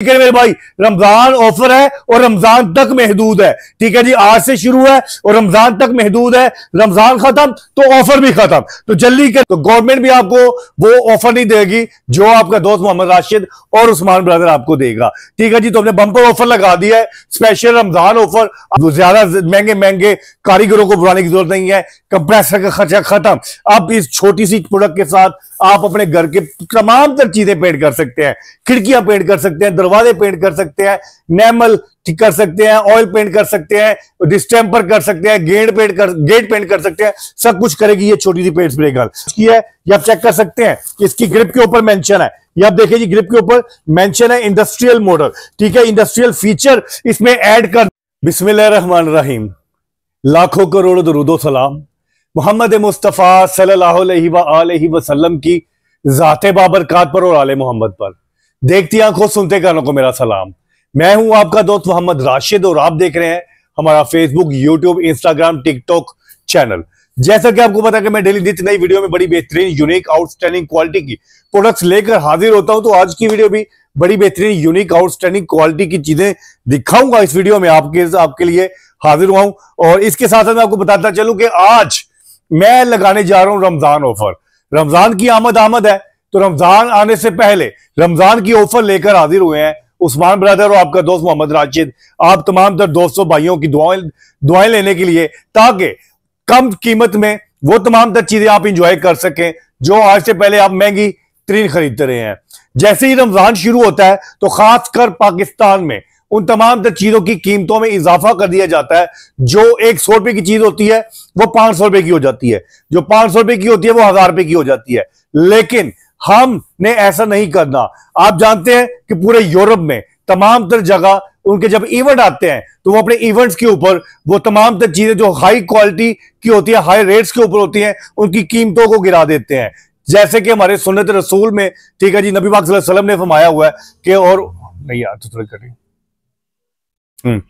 ठीक है मेरे भाई रमजान ऑफर है और रमजान तक महदूद है ठीक है जी आज से शुरू है और रमजान तक महदूद है रमजान खत्म तो ऑफर भी खत्म तो जल्दी कर तो गवर्नमेंट भी आपको वो ऑफर नहीं देगी जो आपका दोस्त मोहम्मद राशिद और उस्मान ब्रदर आपको देगा ठीक है जी तो हमने बंपर ऑफर लगा दिया है स्पेशल रमजान ऑफर ज्यादा महंगे महंगे कारीगरों को बुलाने की जरूरत नहीं है कंप्रेसर का खर्चा खत्म अब इस छोटी सी प्रोडक्ट के साथ आप अपने घर के तमाम तर चीजें पेड कर सकते हैं खिड़कियां पेड कर सकते हैं दरवाजे पेंट कर सकते हैं नैमल कर सकते हैं ऑयल पेंट कर सकते हैं डिस्टेम्पर कर सकते हैं गेंद पेंट कर गेट पेंट कर सकते हैं सब कुछ करेगी ये छोटी सी पेंट स्प्रे गन की है ये आप चेक कर सकते हैं इसकी ग्रिप के ऊपर मेंशन है ये आप देखिए जी ग्रिप के ऊपर मेंशन है इंडस्ट्रियल मॉडल ठीक है इंडस्ट्रियल फीचर इसमें ऐड कर बिस्मिल रहमान रहीम लाखों करोड़ दरुदो सलाम मोहम्मद मुस्तफ़ा सल्लल्लाहु अलैहि वसल्लम की ज़ात बाबरकात पर और आले मोहम्मद पर देखती आंखों सुनते कानों को मेरा सलाम मैं हूं आपका दोस्त मोहम्मद राशिद और आप देख रहे हैं हमारा Facebook YouTube Instagram TikTok channel जैसा कि आपको पता है कि मैं डेली नित नई वीडियो में बड़ी बेहतरीन यूनिक आउटस्टैंडिंग क्वालिटी की प्रोडक्ट्स लेकर हाजिर होता हूं तो आज की वीडियो भी बड़ी बेहतरीन यूनिक आउटस्टैंडिंग क्वालिटी की चीजें दिखाऊंगा इस वीडियो में आपके आपके लिए हाजिर हुआ हूं और इसके साथ साथ मैं आपको बताता चलूं कि आज मैं लगाने जा रहा हूं रमजान ऑफर रमजान की आमद आमद है तो रमजान आने से पहले रमजान की ऑफर लेकर हाजिर हुए हैं उस्मान ब्रदर और आपका दोस्त मोहम्मद राशिद आप तमाम तर दोस्तों भाइयों की दुआएं दुआएं लेने के लिए ताकि कम कीमत में वो तमाम तर चीजें आप इंजॉय कर सकें जो आज से पहले आप महंगी तरीन खरीदते रहे हैं जैसे ही रमजान शुरू होता है तो खासकर पाकिस्तान में उन तमाम तर चीजों की कीमतों में इजाफा कर दिया जाता है जो एक सौ रुपए की चीज होती है वो पांच सौ रुपए की हो जाती है जो पांच सौ रुपए की होती है वो हजार रुपए की हो जाती है लेकिन हमने ऐसा नहीं करना आप जानते हैं कि पूरे यूरोप में तमाम तर जगह उनके जब इवेंट आते हैं तो वो अपने इवेंट्स के ऊपर वो तमाम तर चीजें जो हाई क्वालिटी की होती है हाई रेट्स के ऊपर होती हैं उनकी कीमतों को गिरा देते हैं जैसे कि हमारे सुनत रसूल में ठीक है जी नबी पाक वसल्लम ने फरमाया हुआ है कि और नहीं यार तो थोड़ी करिए हम्म।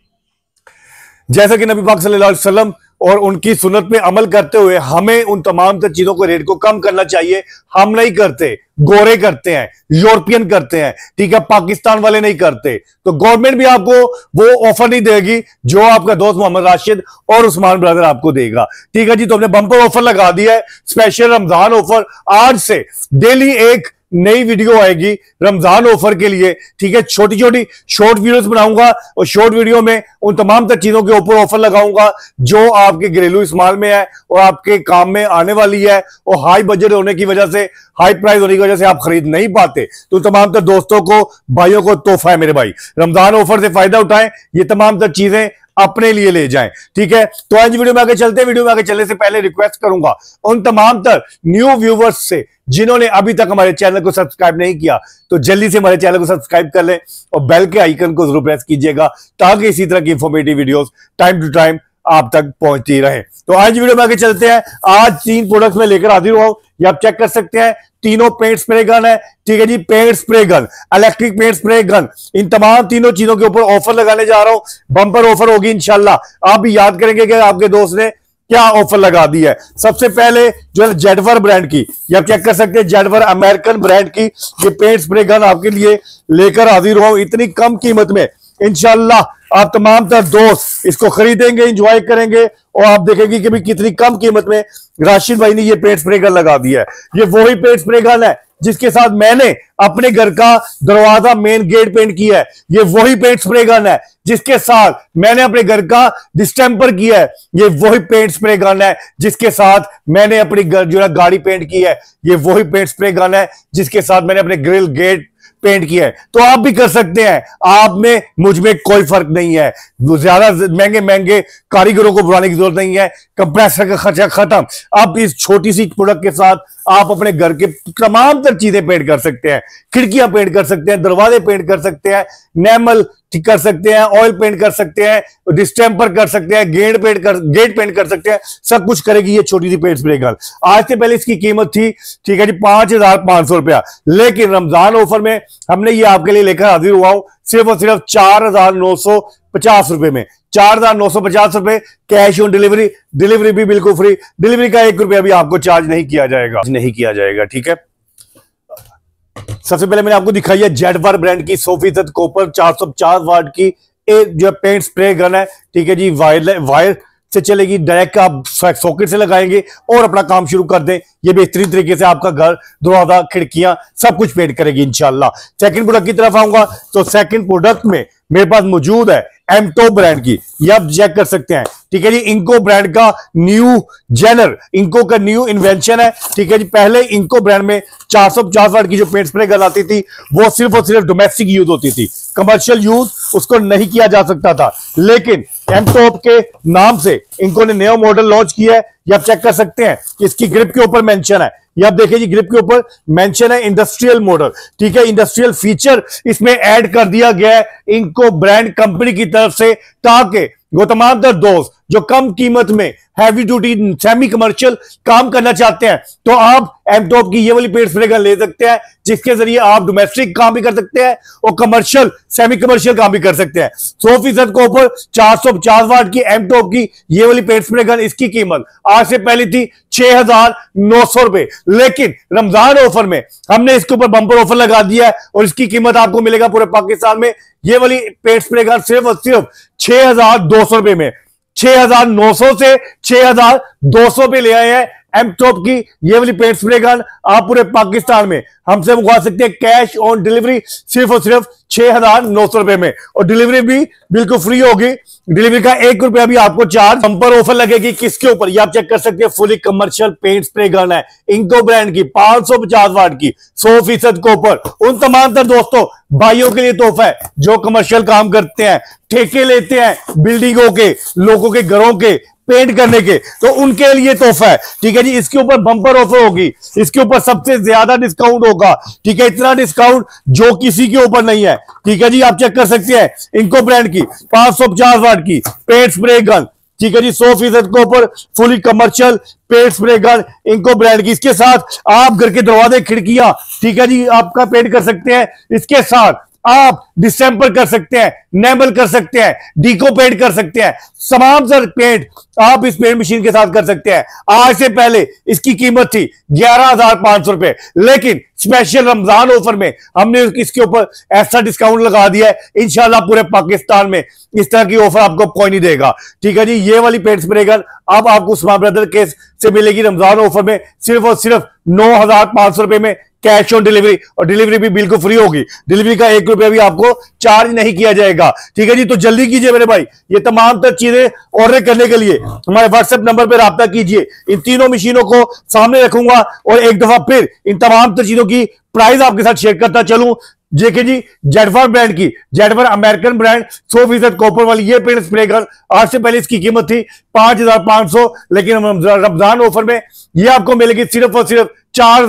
जैसा कि नबी पाक सल्लल्लाहु अलैहि वसल्लम और उनकी सुनत में अमल करते हुए हमें उन तमाम तर चीजों को रेट को कम करना चाहिए हम नहीं करते गोरे करते हैं यूरोपियन करते हैं ठीक है पाकिस्तान वाले नहीं करते तो गवर्नमेंट भी आपको वो ऑफर नहीं देगी जो आपका दोस्त मोहम्मद राशिद और उस्मान ब्रदर आपको देगा ठीक है जी तो हमने बम्पर ऑफर लगा दिया है स्पेशल रमजान ऑफर आज से डेली एक नई वीडियो आएगी रमजान ऑफर के लिए ठीक है छोटी छोटी शॉर्ट वीडियोस बनाऊंगा और शॉर्ट वीडियो में उन तमाम तक चीजों के ऊपर ऑफर लगाऊंगा जो आपके घरेलू इस्तेमाल में है और आपके काम में आने वाली है और हाई बजट होने की वजह से हाई प्राइस होने की वजह से आप खरीद नहीं पाते तो तमाम तर दोस्तों को भाइयों को तोहफा है मेरे भाई रमजान ऑफर से फायदा उठाएं ये तमाम तर चीजें अपने लिए ले जाएं ठीक है तो आज वीडियो में आगे चलते वीडियो में आगे चलने से पहले रिक्वेस्ट करूंगा उन तमाम तर न्यू व्यूवर्स से जिन्होंने अभी तक हमारे चैनल को सब्सक्राइब नहीं किया तो जल्दी से हमारे चैनल को सब्सक्राइब कर लें और बेल के आइकन को जरूर प्रेस कीजिएगा ताकि इसी तरह की informative videos time to time आप तक पहुंचती रहे तो आज वीडियो में आगे चलते हैं आज तीन प्रोडक्ट्स में लेकर हाजिर हुआ हूं ये आप चेक कर सकते हैं तीनों पेंट स्प्रे गन है ठीक है जी paint spray gun electric paint spray gun इन तमाम तीनों चीजों के ऊपर ऑफर लगाने जा रहा हूं बंपर ऑफर होगी इनशाला आप भी याद करेंगे कि आपके दोस्त ने क्या ऑफर लगा दी है सबसे पहले जो है जेडवर ब्रांड की ये आप चेक कर सकते हैं जेडवर अमेरिकन ब्रांड की ये पेंट स्प्रे गन आपके लिए लेकर हाजिर हो इतनी कम कीमत में इनशाला आप तमाम तर दोस्त इसको खरीदेंगे इंजॉय करेंगे और आप देखेंगे कि भी कितनी कम कीमत में राशिद भाई ने ये पेट स्प्रे गन लगा दिया है ये वही पेट स्प्रे गन है जिसके साथ मैंने अपने घर का दरवाजा मेन गेट पेंट किया है ये वही पेंट स्प्रे गन है जिसके साथ मैंने अपने घर का डिस्टेम्पर किया है ये वही पेंट स्प्रे गन है जिसके साथ मैंने अपनी जो है गाड़ी पेंट की है ये वही पेंट स्प्रे गन है जिसके साथ मैंने अपने ग्रिल गेट पेंट किया है तो आप भी कर सकते हैं आप में मुझ में कोई फर्क नहीं है ज्यादा महंगे महंगे कारीगरों को बुलाने की जरूरत नहीं है कंप्रेसर का खर्चा खत्म अब इस छोटी सी प्रोडक्ट के साथ आप अपने घर के तमाम तर चीजें पेंट कर सकते हैं खिड़कियां पेंट कर सकते हैं दरवाजे पेंट कर सकते हैं नैमल ठीक कर सकते हैं ऑयल पेंट कर सकते हैं डिस्टेम्पर कर सकते हैं गेंद पेंट कर गेट पेंट कर सकते हैं सब कुछ करेगी ये छोटी सी पेंट स्प्रे गन आज से पहले इसकी कीमत थी ठीक है जी पांच हजार पांच सौ रुपया लेकिन रमजान ऑफर में हमने ये आपके लिए लेकर हाजिर हुआ हो सिर्फ और सिर्फ चार हजार नौ सौ पचास रुपए में चार हजार नौ सौ पचास रुपए कैश ऑन डिलीवरी डिलीवरी भी बिल्कुल फ्री डिलीवरी का एक रुपया भी आपको चार्ज नहीं किया जाएगा नहीं किया जाएगा ठीक है सबसे पहले मैंने आपको दिखाई है जेडवर ब्रांड की सौ फीसद कोपर चार सौ पचास वार्ड की एक जो पेंट स्प्रे गन है ठीक है जी वायर वायर से चलेगी डायरेक्ट आप सॉकेट से लगाएंगे और अपना काम शुरू कर दें ये बेहतरीन तरीके से आपका घर दरवाजा खिड़कियां सब कुछ पेंट करेगी इनशाला सेकंड प्रोडक्ट की तरफ आऊंगा तो सेकंड प्रोडक्ट में मेरे पास मौजूद है एमटो ब्रांड की ये आप चेक कर सकते हैं ठीक है जी इंको ब्रांड का न्यू जेनर इंको का न्यू इन्वेंशन है ठीक है जी पहले इंको ब्रांड में चार सौ पचास वाट की जो पेंट स्प्रे गन आती थी वो सिर्फ और सिर्फ डोमेस्टिक यूज होती थी कमर्शियल यूज उसको नहीं किया जा सकता था लेकिन एम टॉप के नाम से इनको ने नया मॉडल लॉन्च किया है ये आप चेक कर सकते हैं इसकी ग्रिप के ऊपर मेंशन है ये आप देखिए जी ग्रिप के ऊपर मेंशन है इंडस्ट्रियल मॉडल ठीक है इंडस्ट्रियल फीचर इसमें ऐड कर दिया गया है इंको ब्रांड कंपनी की तरफ से ताकि दर दोस्त जो कम कीमत में हैवी ड्यूटी सेमी कमर्शियल काम करना चाहते हैं तो आप एम टॉप की ये वाली पेड स्प्रे गन ले सकते हैं जिसके जरिए आप डोमेस्टिक काम भी कर सकते हैं और कमर्शियल सेमी कमर्शियल काम भी कर सकते हैं सौ फीसद को ऊपर चार सौ पचास वाट की एम टॉप की ये वाली पेड स्प्रे गन इसकी कीमत आज से पहले थी छह हजार नौ सौ रुपए लेकिन रमजान ऑफर में हमने इसके ऊपर बंपर ऑफर लगा दिया है और इसकी कीमत आपको मिलेगा पूरे पाकिस्तान में ये वाली पेड स्प्रे गन सिर्फ और सिर्फ छह हजार दो सौ रुपए में 6,900 से 6,200 पे ले आए हैं एम टॉप की ये वाली पेंट स्प्रे गन आप पूरे पाकिस्तान में हमसे मंगवा सकते हैं कैश ऑन डिलीवरी सिर्फ और सिर्फ छह हजार नौ सौ रुपए में और डिलीवरी भी बिल्कुल फ्री होगी डिलीवरी का एक रुपया भी आपको चार्ज हम पर ऑफर लगेगी किसके ऊपर ये आप चेक कर सकते हैं fully commercial paint spray gun है इंको ब्रांड की पांच सौ पचास वाट की सौ फीसद कॉपर उन तमाम तर दोस्तों भाइयों के लिए तोहफा है जो कमर्शियल काम करते हैं ठेके लेते हैं बिल्डिंगों के लोगों के घरों के पेंट करने के तो उनके लिए तोहफा है ठीक है जी इसके ऊपर बम्पर ऑफर होगी इसके ऊपर सबसे ज्यादा डिस्काउंट होगा ठीक है इतना डिस्काउंट जो किसी के ऊपर नहीं है ठीक है जी आप चेक कर सकते हैं इनको ब्रांड की पांच सौ पचास वाट की पेंट स्प्रे गन ठीक है जी सौ फीसद के ऊपर fully commercial paint spray gun Ingco brand की इसके साथ आप घर के दरवाजे खिड़कियां ठीक है जी आपका पेंट कर सकते हैं इसके साथ आप डिस्टेम्पर कर सकते हैं नेबल कर सकते हैं डीको पेंट कर सकते हैं तमाम सर पेंट आप इस पेंट मशीन के साथ कर सकते हैं आज से पहले इसकी कीमत थी ग्यारह हजार पांच सौ रुपए लेकिन स्पेशल रमजान ऑफर में हमने इसके ऊपर ऐसा डिस्काउंट लगा दिया है इनशाला पूरे पाकिस्तान में इस तरह की ऑफर आपको कोई नहीं देगा ठीक है जी ये वाली पेट स्प्रे गन अब आपको उस्मा ब्रदर केस से मिलेगी रमजान ऑफर में सिर्फ और सिर्फ नौ हजार पांच सौ रुपए में कैश ऑन डिलीवरी और डिलीवरी भी बिल्कुल फ्री होगी डिलीवरी का एक रुपया भी आपको चार्ज नहीं किया जाएगा ठीक है जी तो जल्दी कीजिए मेरे भाई ये तमाम तरह चीजें ऑर्डर करने के लिए हमारे व्हाट्सएप नंबर पर रब्ता कीजिए इन तीनों मशीनों को सामने रखूंगा और एक दफा फिर इन तमाम तरह चीजों की प्राइस आपके साथ शेयर करता चलूं जेके जी जेडवर ब्रांड की जेडवर अमेरिकन ब्रांड 100 फीसद कॉपर वाली ये पेंट स्प्रे कर आज से पहले इसकी कीमत थी 5,500 लेकिन रमजान ऑफर में ये आपको मिलेगी सिर्फ और सिर्फ चार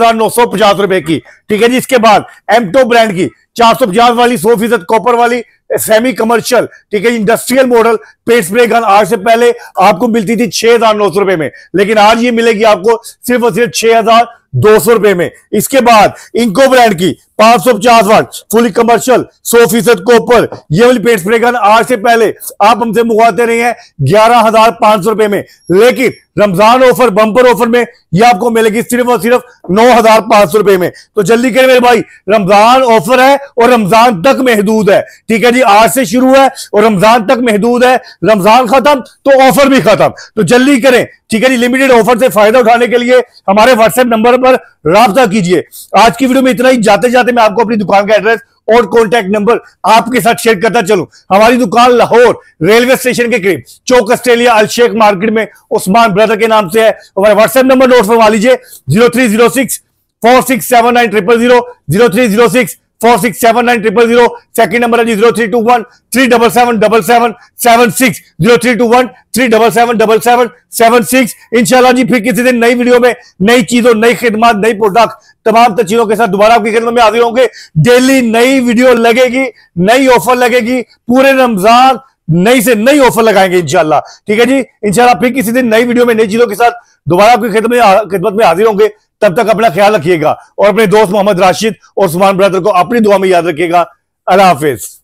रुपए की ठीक है जी इसके बाद एमटो ब्रांड की चार वाली 100 फीसद कॉपर वाली सेमी कमर्शियल ठीक है industrial model paint spray gun आज से पहले आपको मिलती थी छह हजार नौ सौ रुपए में लेकिन आज ये मिलेगी आपको सिर्फ और सिर्फ छह हजार दो सौ रुपए में इसके बाद इनको ब्रांड की पांच सौ पचास वाट फुली कमर्शियल सौ फीसद कॉपर ये वाली पेट स्प्रे गन आज से पहले आप हमसे मंगवाते रहे हैं ग्यारह हजार पांच सौ रुपए में लेकिन रमजान ऑफर बंपर ऑफर में ये आपको मिलेगी सिर्फ और सिर्फ नौ हजार पांच सौ रुपए में तो जल्दी करें मेरे भाई रमजान ऑफर है और रमजान तक महदूद है ठीक है जी आज से शुरू है और रमजान तक महदूद है रमजान खत्म तो ऑफर भी खत्म तो जल्दी करें ठीक है जी लिमिटेड ऑफर से फायदा उठाने के लिए हमारे व्हाट्सएप नंबर पर रबता कीजिए आज की वीडियो में इतना ही जाते जाते मैं आपको अपनी दुकान का एड्रेस और कॉन्टैक्ट नंबर आपके साथ शेयर करता चलू हमारी दुकान लाहौर रेलवे स्टेशन के करीब चौक ऑस्ट्रेलिया अलशेख मार्केट में उस्मान ब्रदर के नाम से है हमारे व्हाट्सएप नंबर नोट फरमा लीजिए zero three zero six four six seven nine triple zero zero three zero six four six seven nine triple zero second number है जी zero three two one three double seven double seven seven six zero three two one three double seven double seven seven six इंशाल्लाह जी फिर किसी दिन नई video में नई चीजों नई खिदमत नई प्रोडक्ट तमाम तस्वीरों के साथ दोबारा आपकी खिदमत में हाजिर होंगे डेली नई वीडियो लगेगी नई ऑफर लगेगी पूरे रमजान नई से नई ऑफर लगाएंगे इंशाल्लाह ठीक है जी इंशाल्लाह फिर किसी दिन नई वीडियो में नई चीजों के साथ दोबारा आपकी खिदमत में हाजिर होंगे तब तक अपना ख्याल रखिएगा और अपने दोस्त मोहम्मद राशिद और सुमान ब्रदर को अपनी दुआ में याद रखिएगा अल्लाह हाफिज़